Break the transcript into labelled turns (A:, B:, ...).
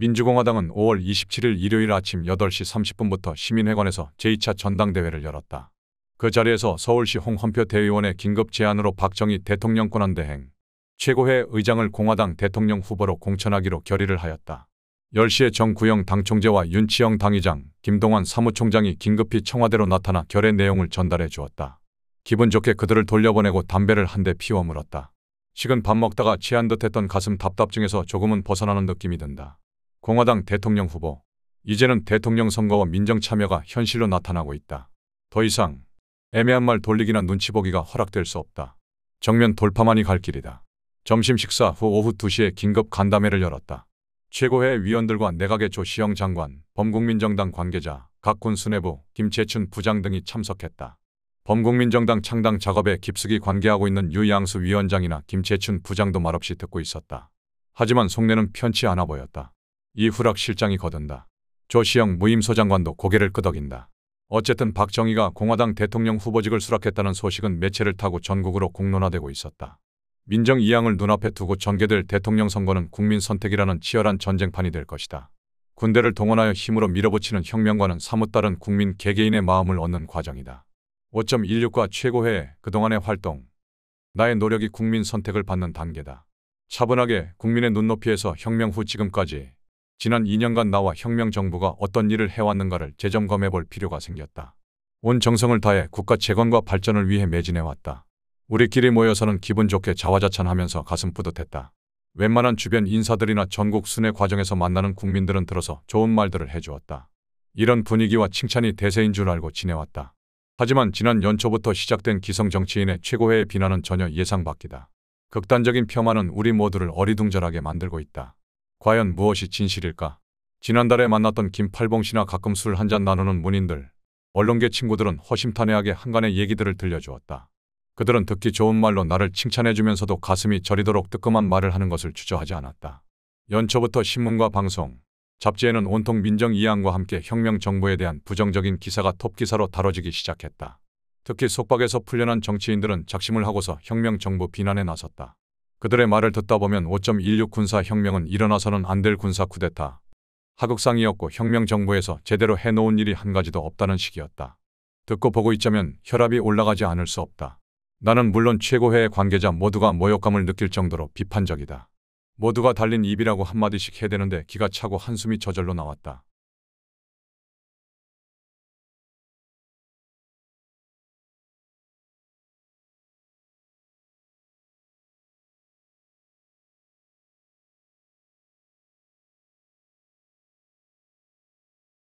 A: 민주공화당은 5월 27일 일요일 아침 8시 30분부터 시민회관에서 제2차 전당대회를 열었다. 그 자리에서 서울시 홍헌표 대의원의 긴급 제안으로 박정희 대통령 권한대행 최고회 의장을 공화당 대통령 후보로 공천하기로 결의를 하였다. 10시에 정구영 당총재와 윤치영 당의장, 김동완 사무총장이 긴급히 청와대로 나타나 결의 내용을 전달해 주었다. 기분 좋게 그들을 돌려보내고 담배를 한 대 피워 물었다. 식은 밥 먹다가 취한 듯했던 가슴 답답증에서 조금은 벗어나는 느낌이 든다. 공화당 대통령 후보. 이제는 대통령 선거와 민정 참여가 현실로 나타나고 있다. 더 이상 애매한 말 돌리기나 눈치 보기가 허락될 수 없다. 정면 돌파만이 갈 길이다. 점심 식사 후 오후 2시에 긴급 간담회를 열었다. 최고회 위원들과 내각의 조시영 장관, 범국민정당 관계자, 각군 수뇌부, 김채춘 부장 등이 참석했다. 범국민정당 창당 작업에 깊숙이 관계하고 있는 유양수 위원장이나 김채춘 부장도 말없이 듣고 있었다. 하지만 속내는 편치 않아 보였다. 이후락 실장이 거둔다. 조시영 무임소 장관도 고개를 끄덕인다. 어쨌든 박정희가 공화당 대통령 후보직을 수락했다는 소식은 매체를 타고 전국으로 공론화되고 있었다. 민정 이양을 눈앞에 두고 전개될 대통령 선거는 국민 선택이라는 치열한 전쟁판이 될 것이다. 군대를 동원하여 힘으로 밀어붙이는 혁명과는 사뭇 다른 국민 개개인의 마음을 얻는 과정이다. 5.16과 최고회의 그동안의 활동, 나의 노력이 국민 선택을 받는 단계다. 차분하게 국민의 눈높이에서 혁명 후 지금까지 지난 2년간 나와 혁명정부가 어떤 일을 해왔는가를 재점검해 볼 필요가 생겼다. 온 정성을 다해 국가 재건과 발전을 위해 매진해왔다. 우리끼리 모여서는 기분 좋게 자화자찬하면서 가슴 뿌듯했다. 웬만한 주변 인사들이나 전국 순회 과정에서 만나는 국민들은 들어서 좋은 말들을 해주었다. 이런 분위기와 칭찬이 대세인 줄 알고 지내왔다. 하지만 지난 연초부터 시작된 기성정치인의 최고회의 비난은 전혀 예상 밖이다. 극단적인 폄하는 우리 모두를 어리둥절하게 만들고 있다. 과연 무엇이 진실일까? 지난달에 만났던 김팔봉 씨나 가끔 술 한 잔 나누는 문인들, 언론계 친구들은 허심탄회하게 한간의 얘기들을 들려주었다. 그들은 듣기 좋은 말로 나를 칭찬해주면서도 가슴이 저리도록 뜨끔한 말을 하는 것을 주저하지 않았다. 연초부터 신문과 방송, 잡지에는 온통 민정 이안과 함께 혁명 정부에 대한 부정적인 기사가 톱기사로 다뤄지기 시작했다. 특히 속박에서 풀려난 정치인들은 작심을 하고서 혁명 정부 비난에 나섰다. 그들의 말을 듣다 보면 5.16 군사혁명은 일어나서는 안 될 군사 쿠데타. 하극상이었고 혁명 정부에서 제대로 해놓은 일이 한 가지도 없다는 식이었다. 듣고 보고 있자면 혈압이 올라가지 않을 수 없다. 나는 물론 최고회의 관계자 모두가 모욕감을 느낄 정도로 비판적이다. 모두가 달린 입이라고 한마디씩 해대는데 기가 차고 한숨이 저절로 나왔다.